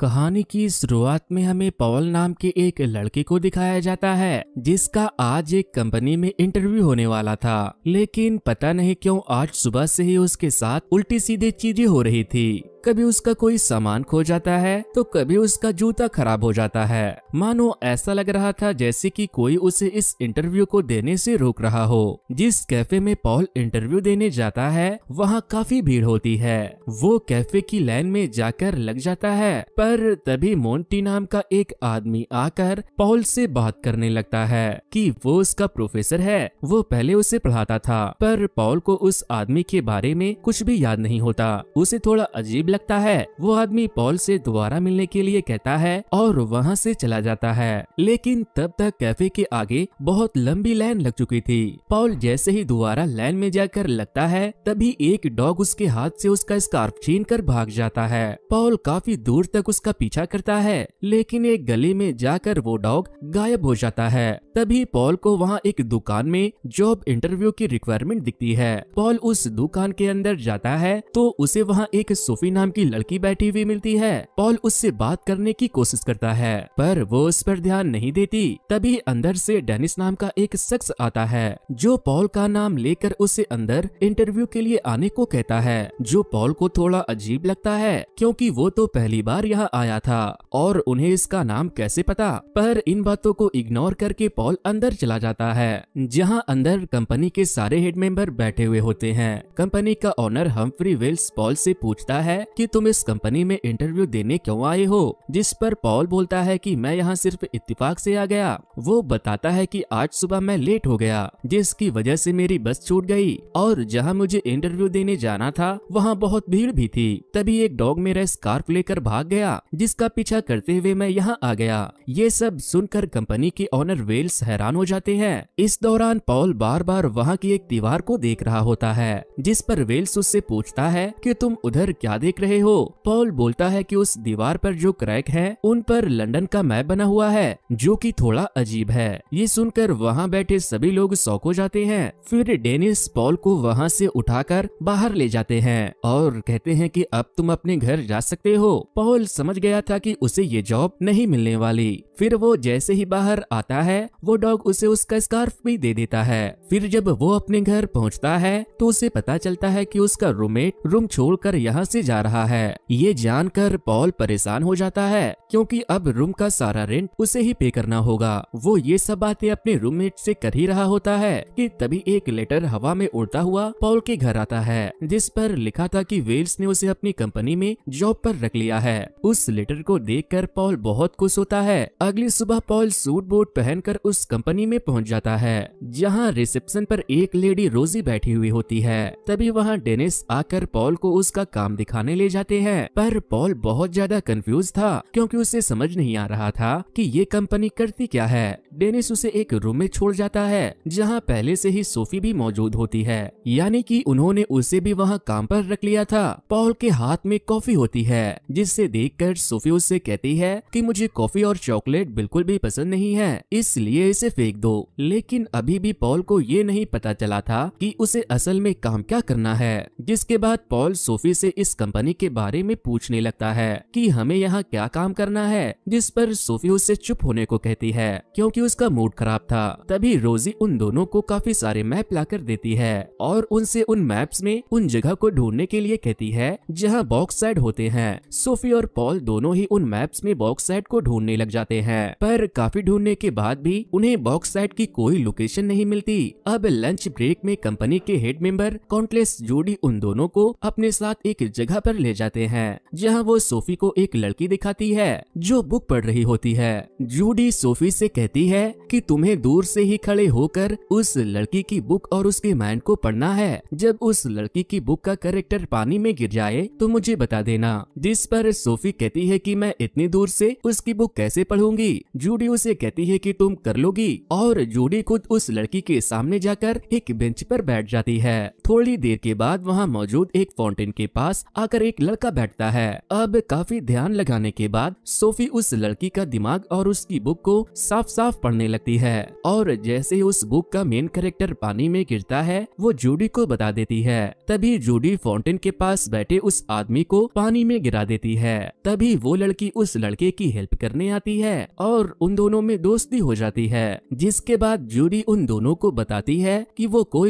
कहानी की शुरुआत में हमें पवल नाम के एक लड़के को दिखाया जाता है जिसका आज एक कंपनी में इंटरव्यू होने वाला था लेकिन पता नहीं क्यों आज सुबह से ही उसके साथ उल्टी सीधे चीजें हो रही थी कभी उसका कोई सामान खो जाता है तो कभी उसका जूता खराब हो जाता है मानो ऐसा लग रहा था जैसे कि कोई उसे इस इंटरव्यू को देने से रोक रहा हो जिस कैफे में पॉल इंटरव्यू देने जाता है वहाँ काफी भीड़ होती है वो कैफे की लाइन में जाकर लग जाता है पर तभी मोन्टी नाम का एक आदमी आकर पॉल से बात करने लगता है कि वो उसका प्रोफेसर है वो पहले उसे पढ़ाता था पर पॉल को उस आदमी के बारे में कुछ भी याद नहीं होता उसे थोड़ा अजीब लग लगता है वो आदमी पॉल से दोबारा मिलने के लिए कहता है और वहाँ से चला जाता है लेकिन तब तक कैफे के आगे बहुत लंबी लाइन लग चुकी थी पॉल जैसे ही दोबारा लाइन में जाकर लगता है तभी एक डॉग उसके हाथ से उसका स्कार्फ छीन कर भाग जाता है पॉल काफी दूर तक उसका पीछा करता है लेकिन एक गली में जाकर वो डॉग गायब हो जाता है तभी पॉल को वहाँ एक दुकान में जॉब इंटरव्यू की रिक्वायरमेंट दिखती है पॉल उस दुकान के अंदर जाता है तो उसे वहाँ एक सूफी नाम की लड़की बैठी हुई मिलती है पॉल उससे बात करने की कोशिश करता है पर वो उस पर ध्यान नहीं देती तभी अंदर से डेनिस नाम का एक शख्स आता है जो पॉल का नाम लेकर उसे अंदर इंटरव्यू के लिए आने को कहता है जो पॉल को थोड़ा अजीब लगता है क्योंकि वो तो पहली बार यहाँ आया था और उन्हें इसका नाम कैसे पता पर इन बातों को इग्नोर करके पॉल अंदर चला जाता है जहाँ अंदर कंपनी के सारे हेड मेंबर बैठे हुए होते हैं कंपनी का ऑनर हम्फ्री वेल्स पॉल से पूछता है कि तुम इस कंपनी में इंटरव्यू देने क्यों आए हो जिस पर पॉल बोलता है कि मैं यहाँ सिर्फ इत्तेफाक से आ गया वो बताता है कि आज सुबह मैं लेट हो गया जिसकी वजह से मेरी बस छूट गई और जहाँ मुझे इंटरव्यू देने जाना था वहाँ बहुत भीड़ भी थी तभी एक डॉग मेरा स्कार्फ लेकर भाग गया जिसका पीछा करते हुए मैं यहाँ आ गया ये सब सुनकर कंपनी के ऑनर वेल्स हैरान हो जाते हैं इस दौरान पॉल बार बार वहाँ की एक दीवार को देख रहा होता है जिस पर वेल्स उससे पूछता है कि तुम उधर क्या देख देख रहे हो पॉल बोलता है कि उस दीवार पर जो क्रैक है उन पर लंदन का मैप बना हुआ है जो कि थोड़ा अजीब है ये सुनकर वहाँ बैठे सभी लोग शौक हो जाते हैं फिर डेनिस पॉल को वहाँ से उठाकर बाहर ले जाते हैं और कहते हैं कि अब तुम अपने घर जा सकते हो पॉल समझ गया था कि उसे ये जॉब नहीं मिलने वाली फिर वो जैसे ही बाहर आता है वो डॉग उसे उसका स्कार्फ भी दे देता है फिर जब वो अपने घर पहुँचता है तो उसे पता चलता है की उसका रूममेट रूम छोड़ कर यहाँ से जा रहा रहा है ये जानकर पॉल परेशान हो जाता है क्योंकि अब रूम का सारा रेंट उसे ही पे करना होगा वो ये सब बातें अपने रूममेट से कर ही रहा होता है कि तभी एक लेटर हवा में उड़ता हुआ पॉल के घर आता है जिस पर लिखा था कि वेल्स ने उसे अपनी कंपनी में जॉब पर रख लिया है उस लेटर को देख पॉल बहुत खुश होता है अगली सुबह पॉल सूट बूट पहनकर उस कंपनी में पहुँच जाता है जहाँ रिसेप्शन पर एक लेडी रोजी बैठी हुई होती है तभी वहाँ डेनिस आकर पॉल को उसका काम दिखाने ले जाते हैं पर पॉल बहुत ज्यादा कंफ्यूज था क्योंकि उसे समझ नहीं आ रहा था कि ये कंपनी करती क्या है डेनिस उसे एक रूम में छोड़ जाता है जहाँ पहले से ही सोफी भी मौजूद होती है यानी कि उन्होंने उसे भी वहाँ काम पर रख लिया था पॉल के हाथ में कॉफी होती है जिससे देख सोफी उससे कहती है की मुझे कॉफी और चॉकलेट बिल्कुल भी पसंद नहीं है इसलिए इसे फेंक दो लेकिन अभी भी पॉल को ये नहीं पता चला था कि उसे असल में काम क्या करना है जिसके बाद पॉल सोफी से इस कंपनी मैकेनिक के बारे में पूछने लगता है कि हमें यहाँ क्या काम करना है जिस पर सोफी उससे चुप होने को कहती है क्योंकि उसका मूड खराब था तभी रोजी उन दोनों को काफी सारे मैप ला देती है और उनसे उन मैप्स में उन जगह को ढूंढने के लिए कहती है जहाँ बॉक्स साइड होते हैं सोफी और पॉल दोनों ही उन मैप्स में बॉक्स साइड को ढूंढने लग जाते हैं पर काफी ढूंढने के बाद भी उन्हें बॉक्स साइड की कोई लोकेशन नहीं मिलती अब लंच ब्रेक में कंपनी के हेड मेंबर कॉन्टलेस जोड़ी उन दोनों को अपने साथ एक जगह पर ले जाते हैं जहाँ वो सोफी को एक लड़की दिखाती है जो बुक पढ़ रही होती है जूडी सोफी से कहती है कि तुम्हें दूर से ही खड़े होकर उस लड़की की बुक और उसके माइंड को पढ़ना है जब उस लड़की की बुक का करेक्टर पानी में गिर जाए तो मुझे बता देना जिस पर सोफी कहती है कि मैं इतनी दूर से उसकी बुक कैसे पढ़ूंगी जूडी उसे कहती है कि तुम कर लोगी और जूडी खुद उस लड़की के सामने जाकर एक बेंच पर बैठ जाती है थोड़ी देर के बाद वहाँ मौजूद एक फाउंटेन के पास आकर एक लड़का बैठता है अब काफी ध्यान लगाने के बाद सोफी उस लड़की का दिमाग और उसकी बुक को साफ साफ पढ़ने लगती है और जैसे ही उस बुक का मेन कैरेक्टर पानी में गिरता है वो जूडी को बता देती है तभी जूडी फाउंटेन के पास बैठे उस आदमी को पानी में गिरा देती है तभी वो लड़की उस लड़के की हेल्प करने आती है और उन दोनों में दोस्ती हो जाती है जिसके बाद जूडी उन दोनों को बताती है कि वो को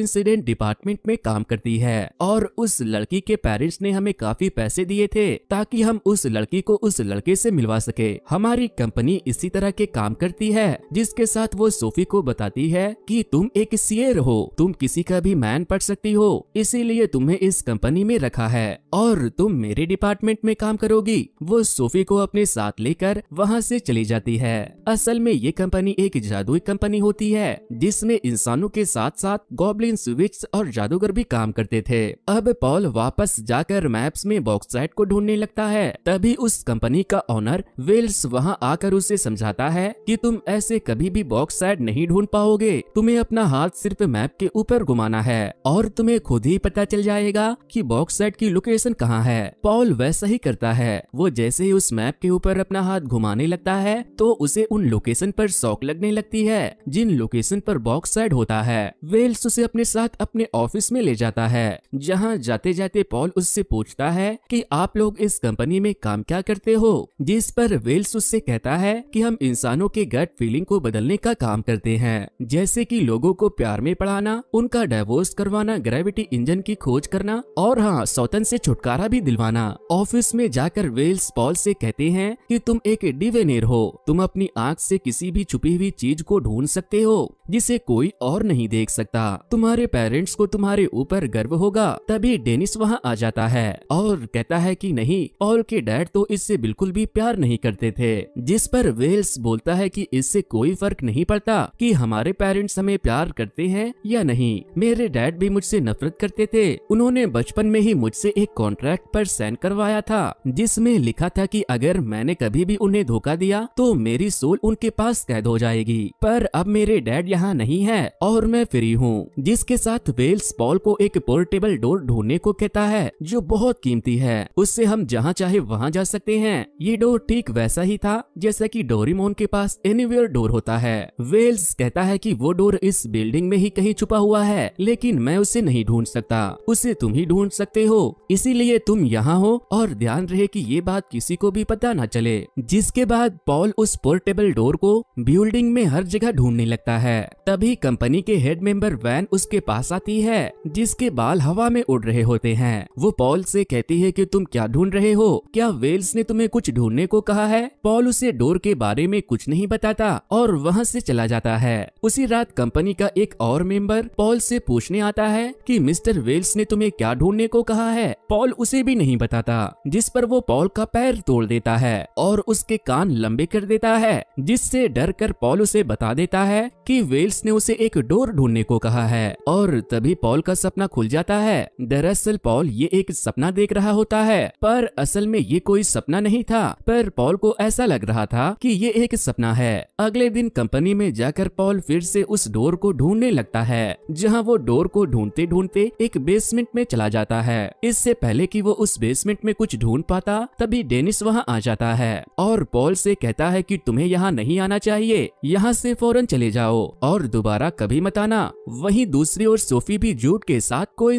डिपार्टमेंट में काम करती है और उस लड़की के पेरेंट्स ने हमें काफी भी पैसे दिए थे ताकि हम उस लड़की को उस लड़के से मिलवा सके हमारी कंपनी इसी तरह के काम करती है जिसके साथ वो सोफी को बताती है कि तुम एक सीएर हो तुम किसी का भी मैन पढ़ सकती हो इसीलिए तुम्हें इस कंपनी में रखा है और तुम मेरे डिपार्टमेंट में काम करोगी वो सोफी को अपने साथ लेकर वहाँ ऐसी चली जाती है असल में ये कंपनी एक जादुई कंपनी होती है जिसमे इंसानों के साथ साथ गॉबलिन स्विच और जादूगर भी काम करते थे अब पॉल वापस जाकर मैप्स में बॉक्साइट को ढूंढने लगता है तभी उस कंपनी का ऑनर वेल्स वहाँ आकर उसे समझाता है कि तुम ऐसे कभी भी बॉक्साइट नहीं ढूंढ पाओगे तुम्हें अपना हाथ सिर्फ मैप के ऊपर घुमाना है और तुम्हें खुद ही पता चल जाएगा की बॉक्साइट की लोकेशन कहाँ है पॉल वैसा ही करता है वो जैसे ही उस मैप के ऊपर अपना हाथ घुमाने लगता है तो उसे उन लोकेशन पर शौक लगने लगती है जिन लोकेशन पर बॉक्साइट होता है वेल्स उसे अपने साथ अपने ऑफिस में ले जाता है जहाँ जाते जाते पॉल उससे पूछता है है कि आप लोग इस कंपनी में काम क्या करते हो जिस पर वेल्स उससे कहता है कि हम इंसानों के गट फीलिंग को बदलने का काम करते हैं जैसे कि लोगों को प्यार में पढ़ाना उनका डाइवोर्स करवाना ग्रेविटी इंजन की खोज करना और हाँ सौतन से छुटकारा भी दिलवाना ऑफिस में जाकर वेल्स पॉल से कहते हैं कि तुम एक डिवेनेर हो तुम अपनी आँख से किसी भी छुपी हुई चीज को ढूंढ सकते हो जिसे कोई और नहीं देख सकता तुम्हारे पेरेंट्स को तुम्हारे ऊपर गर्व होगा तभी डेनिस वहाँ आ जाता है और और कहता है कि नहीं पॉल के डैड तो इससे बिल्कुल भी प्यार नहीं करते थे जिस पर वेल्स बोलता है कि इससे कोई फर्क नहीं पड़ता कि हमारे पेरेंट्स हमें प्यार करते हैं या नहीं मेरे डैड भी मुझसे नफरत करते थे उन्होंने बचपन में ही मुझसे एक कॉन्ट्रैक्ट पर साइन करवाया था जिसमे लिखा था की अगर मैंने कभी भी उन्हें धोखा दिया तो मेरी सोल उनके पास कैद हो जाएगी पर अब मेरे डैड यहाँ नहीं है और मैं फ्री हूँ जिसके साथ वेल्स पॉल को एक पोर्टेबल डोर ढूंढने को कहता है जो बहुत कीमती कीमती है उससे हम जहाँ चाहे वहाँ जा सकते हैं ये डोर ठीक वैसा ही था जैसा कि डोरीमोन के पास एनीवेयर डोर होता है वेल्स कहता है कि वो डोर इस बिल्डिंग में ही कहीं छुपा हुआ है लेकिन मैं उसे नहीं ढूंढ सकता उसे तुम ही ढूंढ सकते हो इसीलिए तुम यहाँ हो और ध्यान रहे कि ये बात किसी को भी पता न चले जिसके बाद पॉल उस पोर्टेबल डोर को बिल्डिंग में हर जगह ढूंढने लगता है तभी कंपनी के हेड मेंबर वैन उसके पास आती है जिसके बाल हवा में उड़ रहे होते हैं वो पॉल से कहते कहती है कि तुम क्या ढूंढ रहे हो क्या वेल्स ने तुम्हें कुछ ढूंढने को कहा है पॉल उसे डोर के बारे में कुछ नहीं बताता और वहाँ से चला जाता है उसी रात कंपनी का एक और मेंबर पॉल से पूछने आता है कि मिस्टर वेल्स ने तुम्हें क्या ढूंढने को कहा है पॉल उसे भी नहीं बताता जिस पर वो पॉल का पैर तोड़ देता है और उसके कान लंबे कर देता है जिससे डर कर पॉल उसे बता देता है कि वेल्स ने उसे एक डोर ढूंढने को कहा है और तभी पॉल का सपना खुल जाता है दरअसल पॉल ये एक सपना देख रहा होता है पर असल में ये कोई सपना नहीं था पर पॉल को ऐसा लग रहा था कि ये एक सपना है अगले दिन कंपनी में जाकर पॉल फिर से उस डोर को ढूंढने लगता है जहाँ वो डोर को ढूंढते ढूंढते एक बेसमेंट में चला जाता है इससे पहले की वो उस बेसमेंट में कुछ ढूंढ पाता तभी डेनिस वहाँ आ जाता है और पॉल से कहता है की तुम्हे यहाँ नहीं आना चाहिए यहाँ से फौरन चले जाओ और दोबारा कभी मत आना वही दूसरी ओर सोफी भी जूट के साथ को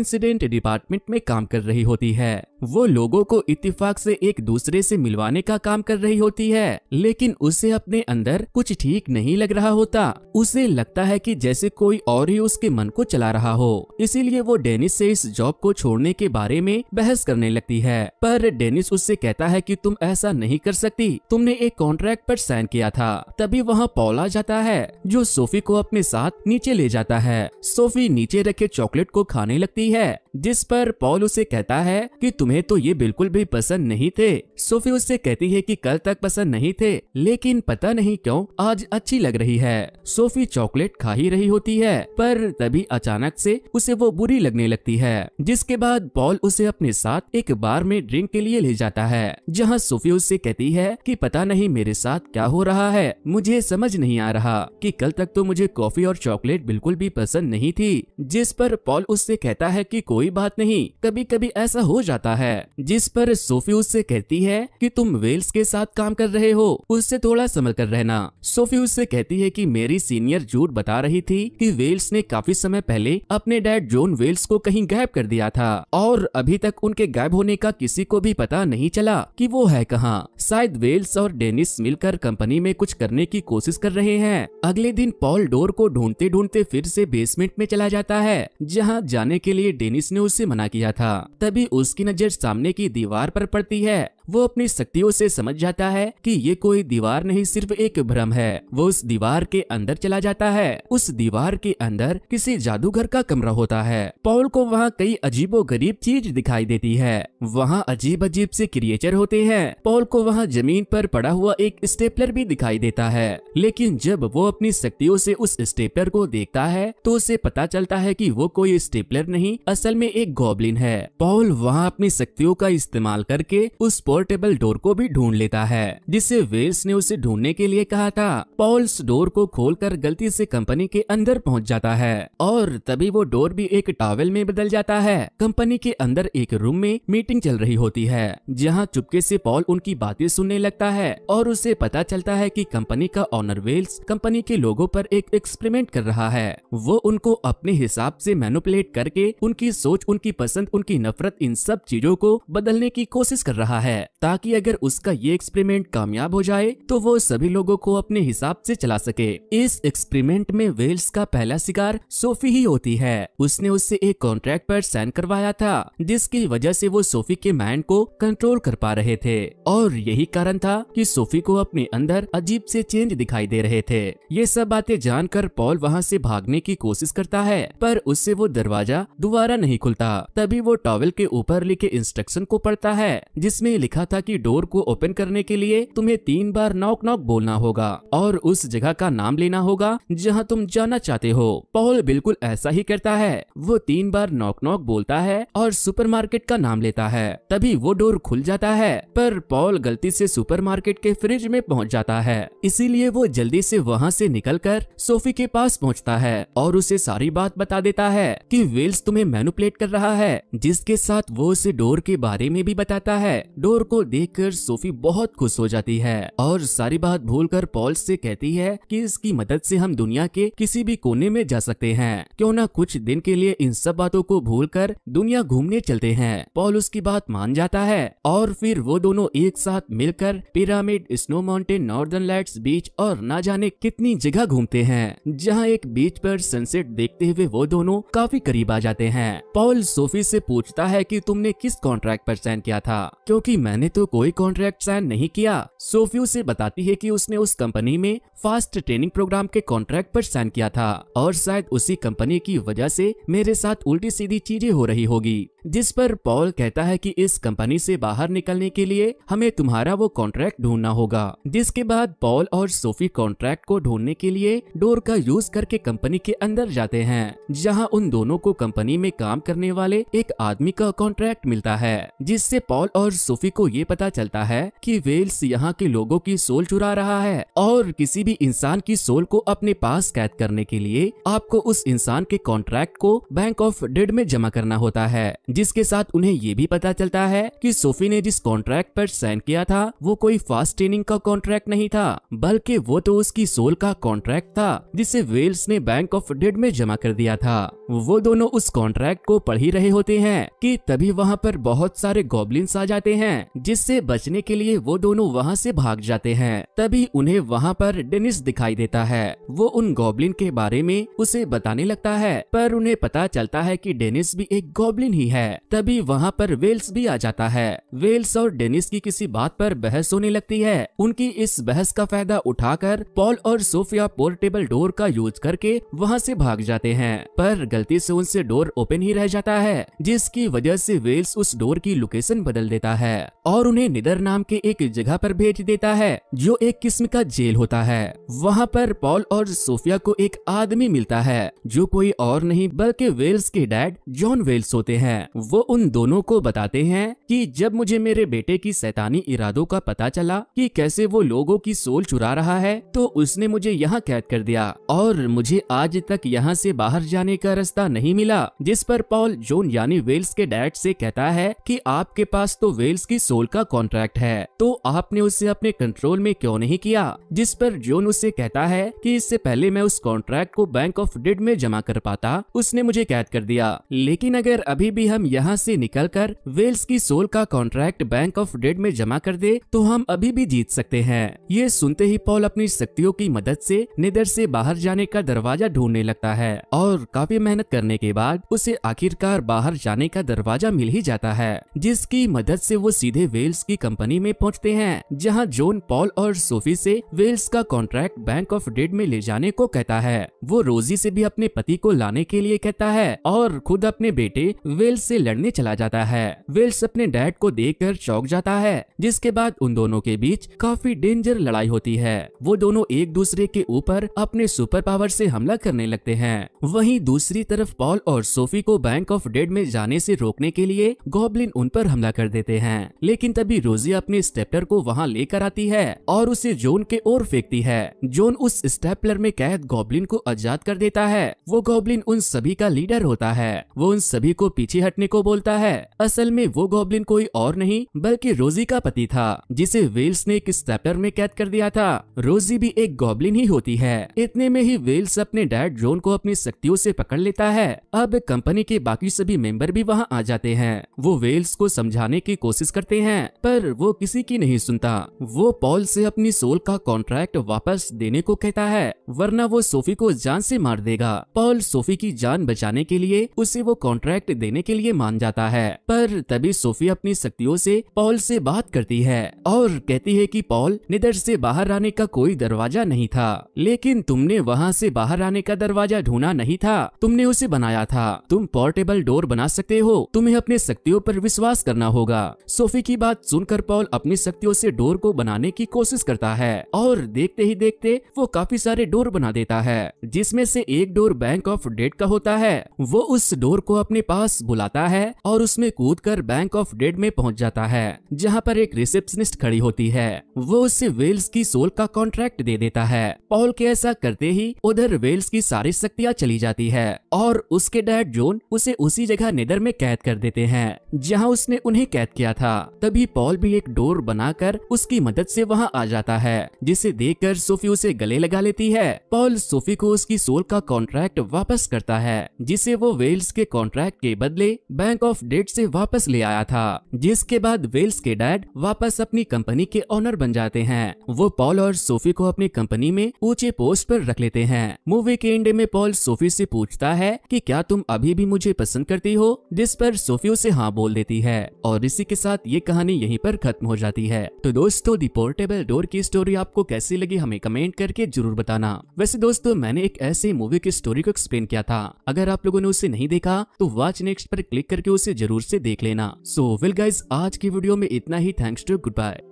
डिपार्टमेंट में काम कर रही होती है वो लोगों को इतफाक से एक दूसरे से मिलवाने का काम कर रही होती है लेकिन उसे अपने अंदर कुछ ठीक नहीं लग रहा होता उसे लगता है कि जैसे कोई और ही उसके मन को चला रहा हो इसीलिए वो डेनिस से इस जॉब को छोड़ने के बारे में बहस करने लगती है पर डेनिस उससे कहता है कि तुम ऐसा नहीं कर सकती तुमने एक कॉन्ट्रैक्ट पर साइन किया था तभी वहाँ पौला जाता है जो सोफी को अपने साथ नीचे ले जाता है सोफी नीचे रखे चॉकलेट को खाने लगती है जिस पर पॉल उसे कहता है की तुम तुम्हें तो ये बिल्कुल भी पसंद नहीं थे सोफी उससे कहती है कि कल तक पसंद नहीं थे लेकिन पता नहीं क्यों आज अच्छी लग रही है सोफी चॉकलेट खा ही रही होती है पर तभी अचानक से उसे वो बुरी लगने लगती है जिसके बाद पॉल उसे अपने साथ एक बार में ड्रिंक के लिए ले जाता है जहाँ सोफी उससे कहती है की पता नहीं मेरे साथ क्या हो रहा है मुझे समझ नहीं आ रहा की कल तक तो मुझे कॉफी और चॉकलेट बिल्कुल भी पसंद नहीं थी जिस पर पॉल उससे कहता है कि कोई बात नहीं कभी कभी ऐसा हो जाता है जिस पर सोफी उससे कहती है कि तुम वेल्स के साथ काम कर रहे हो उससे थोड़ा संभल कर रहना सोफी उससे कहती है कि मेरी सीनियर झूठ बता रही थी कि वेल्स ने काफी समय पहले अपने डैड जोन वेल्स को कहीं गायब कर दिया था और अभी तक उनके गायब होने का किसी को भी पता नहीं चला कि वो है कहाँ शायद वेल्स और डेनिस मिलकर कंपनी में कुछ करने की कोशिश कर रहे हैं अगले दिन पॉल डोर को ढूंढते ढूंढते फिर से बेसमेंट में चला जाता है जहाँ जाने के लिए डेनिस ने उससे मना किया था तभी उसकी नजर सामने की दीवार पर पड़ती है वो अपनी शक्तियों से समझ जाता है कि ये कोई दीवार नहीं सिर्फ एक भ्रम है वो उस दीवार के अंदर चला जाता है उस दीवार के अंदर किसी जादूगर का कमरा होता है पॉल को वहाँ कई अजीबो गरीब चीज दिखाई देती है वहाँ अजीब अजीब से क्रिएचर होते हैं पॉल को वहाँ जमीन पर पड़ा हुआ एक स्टेपलर भी दिखाई देता है लेकिन जब वो अपनी शक्तियों से उस स्टेपलर को देखता है तो उसे पता चलता है कि वो कोई स्टेपलर नहीं असल में एक गॉबलिन है पॉल वहाँ अपनी शक्तियों का इस्तेमाल करके उस पोल कंफर्टेबल डोर को भी ढूंढ लेता है जिससे वेल्स ने उसे ढूंढने के लिए कहा था पॉल्स डोर को खोलकर गलती से कंपनी के अंदर पहुंच जाता है और तभी वो डोर भी एक टॉवल में बदल जाता है कंपनी के अंदर एक रूम में मीटिंग चल रही होती है जहाँ चुपके से पॉल उनकी बातें सुनने लगता है और उसे पता चलता है कि कंपनी का ऑनर वेल्स कंपनी के लोगों पर एक एक्सपेरिमेंट कर रहा है वो उनको अपने हिसाब से मैनुपलेट करके उनकी सोच उनकी पसंद उनकी नफरत इन सब चीजों को बदलने की कोशिश कर रहा है ताकि अगर उसका ये एक्सपेरिमेंट कामयाब हो जाए तो वो सभी लोगों को अपने हिसाब से चला सके इस एक्सपेरिमेंट में वेल्स का पहला शिकार सोफी ही होती है उसने उससे एक कॉन्ट्रैक्ट पर साइन करवाया था जिसकी वजह से वो सोफी के माइंड को कंट्रोल कर पा रहे थे और यही कारण था कि सोफी को अपने अंदर अजीब से चेंज दिखाई दे रहे थे ये सब बातें जानकर पॉल वहाँ से भागने की कोशिश करता है पर उससे वो दरवाजा दोबारा नहीं खुलता तभी वो टॉवेल के ऊपर लिखे इंस्ट्रक्शन को पढ़ता है जिसमें लिखा था कि डोर को ओपन करने के लिए तुम्हें तीन बार नॉक नॉक बोलना होगा और उस जगह का नाम लेना होगा जहाँ तुम जाना चाहते हो पॉल बिल्कुल ऐसा ही करता है वो तीन बार नॉक नॉक बोलता है और सुपरमार्केट का नाम लेता है तभी वो डोर खुल जाता है पर पॉल गलती से सुपरमार्केट के फ्रिज में पहुंच जाता है इसीलिए वो जल्दी से वहां से निकलकर सोफी के पास पहुंचता है और उसे सारी बात बता देता है कि वेल्स तुम्हें मैनुपलेट कर रहा है जिसके साथ वो उसे डोर के बारे में भी बताता है डोर किशोर को देखकर सोफी बहुत खुश हो जाती है और सारी बात भूलकर पॉल से कहती है कि इसकी मदद से हम दुनिया के किसी भी कोने में जा सकते हैं क्यों ना कुछ दिन के लिए इन सब बातों को कर दुनिया घूमने चलते हैं पॉल उसकी बात मान जाता है और फिर वो दोनों एक साथ मिलकर pyramid snow mountain northern lights beach और ना जाने कितनी जगह घूमते हैं जहाँ एक बीच पर सनसेट देखते हुए वो दोनों काफी करीब आ जाते हैं पॉल सोफी से पूछता है कि तुमने किस कॉन्ट्रैक्ट पर साइन किया था क्योंकि मैंने तो कोई कॉन्ट्रैक्ट साइन नहीं किया सोफी उसे बताती है कि उसने उस कंपनी में फास्ट ट्रेनिंग प्रोग्राम के कॉन्ट्रैक्ट पर साइन किया था और शायद उसी कंपनी की वजह से मेरे साथ उल्टी सीधी चीजें हो रही होगी जिस पर पॉल कहता है कि इस कंपनी से बाहर निकलने के लिए हमें तुम्हारा वो कॉन्ट्रैक्ट ढूंढना होगा जिसके बाद पॉल और सोफी कॉन्ट्रैक्ट को ढूंढने के लिए डोर का यूज करके कंपनी के अंदर जाते हैं जहां उन दोनों को कंपनी में काम करने वाले एक आदमी का कॉन्ट्रैक्ट मिलता है जिससे पॉल और सोफी को ये पता चलता है की वेल्स यहाँ के लोगो की सोल चुरा रहा है और किसी भी इंसान की सोल को अपने पास कैद करने के लिए आपको उस इंसान के कॉन्ट्रैक्ट को बैंक ऑफ डेड में जमा करना होता है जिसके साथ उन्हें ये भी पता चलता है कि सोफी ने जिस कॉन्ट्रैक्ट पर साइन किया था वो कोई फास्ट ट्रेनिंग का कॉन्ट्रैक्ट नहीं था बल्कि वो तो उसकी सोल का कॉन्ट्रैक्ट था जिसे वेल्स ने बैंक ऑफ डेड में जमा कर दिया था वो दोनों उस कॉन्ट्रैक्ट को पढ़ ही रहे होते हैं कि तभी वहाँ पर बहुत सारे गॉबलिन्स आ जाते हैं जिससे बचने के लिए वो दोनों वहाँ से भाग जाते हैं तभी उन्हें वहाँ पर डेनिस दिखाई देता है वो उन गॉबलिन के बारे में उसे बताने लगता है पर उन्हें पता चलता है कि डेनिस भी एक गॉबलिन ही है है तभी वहाँ पर वेल्स भी आ जाता है वेल्स और डेनिस की किसी बात पर बहस होने लगती है उनकी इस बहस का फायदा उठाकर पॉल और सोफिया पोर्टेबल डोर का यूज करके वहाँ से भाग जाते हैं पर गलती से उनसे डोर ओपन ही रह जाता है जिसकी वजह से वेल्स उस डोर की लोकेशन बदल देता है और उन्हें निदर नाम के एक जगह पर भेज देता है जो एक किस्म का जेल होता है वहाँ पर पॉल और सोफिया को एक आदमी मिलता है जो कोई और नहीं बल्कि वेल्स के डैड जॉन वेल्स होते हैं वो उन दोनों को बताते हैं कि जब मुझे मेरे बेटे की सैतानी इरादों का पता चला कि कैसे वो लोगों की सोल चुरा रहा है तो उसने मुझे यहाँ कैद कर दिया और मुझे आज तक यहाँ से बाहर जाने का रास्ता नहीं मिला जिस पर पॉल जोन यानी वेल्स के डैड से कहता है कि आपके पास तो वेल्स की सोल का कॉन्ट्रैक्ट है तो आपने उसे अपने कंट्रोल में क्यों नहीं किया जिस पर जोन उससे कहता है की इससे पहले मैं उस कॉन्ट्रैक्ट को बैंक ऑफ डेड में जमा कर पाता उसने मुझे कैद कर दिया लेकिन अगर अभी भी हम हम यहाँ से निकलकर वेल्स की सोल का कॉन्ट्रैक्ट बैंक ऑफ डेड में जमा कर दे तो हम अभी भी जीत सकते हैं ये सुनते ही पॉल अपनी शक्तियों की मदद से निदर से बाहर जाने का दरवाजा ढूंढने लगता है और काफी मेहनत करने के बाद उसे आखिरकार बाहर जाने का दरवाजा मिल ही जाता है जिसकी मदद से वो सीधे वेल्स की कंपनी में पहुँचते हैं जहाँ जोन पॉल और सोफी से वेल्स का कॉन्ट्रैक्ट बैंक ऑफ डेड में ले जाने को कहता है वो रोजी से भी अपने पति को लाने के लिए कहता है और खुद अपने बेटे वेल्स से लड़ने चला जाता है विल्स अपने डैड को देखकर चौंक जाता है जिसके बाद उन दोनों के बीच काफी डेंजर लड़ाई होती है वो दोनों एक दूसरे के ऊपर अपने सुपर पावर से हमला करने लगते हैं वहीं दूसरी तरफ पॉल और सोफी को बैंक ऑफ डेड में जाने से रोकने के लिए गॉबलिन उन पर हमला कर देते हैं लेकिन तभी रोजी अपने स्टेपलर को वहाँ लेकर आती है और उसे जोन के ओर फेंकती है जोन उस स्टेपलर में कैद गॉबलिन को आजाद कर देता है वो गॉबलिन उन सभी का लीडर होता है वो उन सभी को पीछे हटने काटने को बोलता है असल में वो गोब्लिन कोई और नहीं बल्कि रोजी का पति था जिसे वेल्स ने एक स्टेपलर में कैद कर दिया था रोजी भी एक गोब्लिन ही होती है इतने में ही वेल्स अपने डैड ड्रोन को अपनी शक्तियों ऐसी पकड़ लेता है अब कंपनी के बाकी सभी मेंबर भी वहाँ आ जाते हैं वो वेल्स को समझाने की कोशिश करते हैं पर वो किसी की नहीं सुनता वो पॉल से अपनी सोल का कॉन्ट्रैक्ट वापस देने को कहता है वरना वो सोफी को जान से मार देगा पॉल सोफी की जान बचाने के लिए उसे वो कॉन्ट्रैक्ट देने के लिए ये मान जाता है पर तभी सोफी अपनी शक्तियों से पॉल से बात करती है और कहती है कि पॉल निदर से बाहर आने का कोई दरवाजा नहीं था लेकिन तुमने वहाँ से बाहर आने का दरवाजा ढूंढा नहीं था तुमने उसे बनाया था तुम पोर्टेबल डोर बना सकते हो तुम्हें अपने शक्तियों पर विश्वास करना होगा सोफी की बात सुनकर पॉल अपनी शक्तियों से डोर को बनाने की कोशिश करता है और देखते ही देखते वो काफी सारे डोर बना देता है जिसमे से एक डोर बैंक ऑफ डेट का होता है वो उस डोर को अपने पास बुलाता जाता है और उसमें कूदकर बैंक ऑफ डेड में पहुंच जाता है जहां पर एक रिसेप्शनिस्ट खड़ी होती है वो उससे वेल्स की सोल का कॉन्ट्रैक्ट दे देता है पॉल के ऐसा करते ही उधर वेल्स की सारी शक्तियाँ चली जाती है और उसके डैड जोन उसे उसी जगह नेदर में कैद कर देते हैं जहाँ उसने उन्हें कैद किया था तभी पॉल भी एक डोर बनाकर उसकी मदद से वहाँ आ जाता है जिसे देख सोफी उसे गले लगा लेती है पॉल सोफी को उसकी सोल का कॉन्ट्रैक्ट वापस करता है जिसे वो वेल्स के कॉन्ट्रैक्ट के बदले बैंक ऑफ डेट से वापस ले आया था जिसके बाद वेल्स के डैड वापस अपनी कंपनी के ऑनर बन जाते हैं वो पॉल और सोफी को अपनी कंपनी में ऊंचे पोस्ट पर रख लेते हैं मूवी के एंड में पॉल सोफी से पूछता है कि क्या तुम अभी भी मुझे पसंद करती हो जिस पर सोफी उसे हाँ बोल देती है और इसी के साथ ये कहानी यही आरोप खत्म हो जाती है तो दोस्तों दी पोर्टेबल डोर की स्टोरी आपको कैसी लगी हमें कमेंट करके जरूर बताना वैसे दोस्तों मैंने एक ऐसी मूवी की स्टोरी को एक्सप्लेन किया था अगर आप लोगों ने उसे नहीं देखा तो वॉच नेक्स्ट आरोप क्लिक करके उसे जरूर से देख लेना सो विल गाइज आज की वीडियो में इतना ही थैंक्स टू गुड बाय